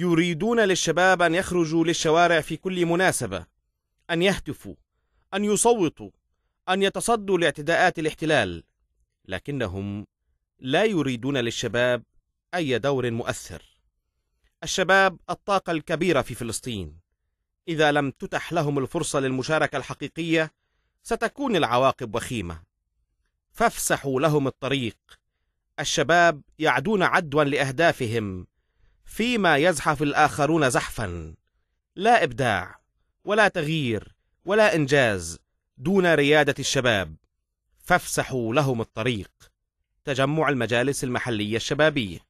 يريدون للشباب أن يخرجوا للشوارع في كل مناسبة أن يهتفوا أن يصوتوا أن يتصدوا لاعتداءات الاحتلال لكنهم لا يريدون للشباب أي دور مؤثر الشباب الطاقة الكبيرة في فلسطين إذا لم تتح لهم الفرصة للمشاركة الحقيقية ستكون العواقب وخيمة فافسحوا لهم الطريق الشباب يعدون عدوا لأهدافهم فيما يزحف الآخرون زحفا لا إبداع ولا تغيير ولا إنجاز دون ريادة الشباب فافسحوا لهم الطريق تجمع المجالس المحلية الشبابية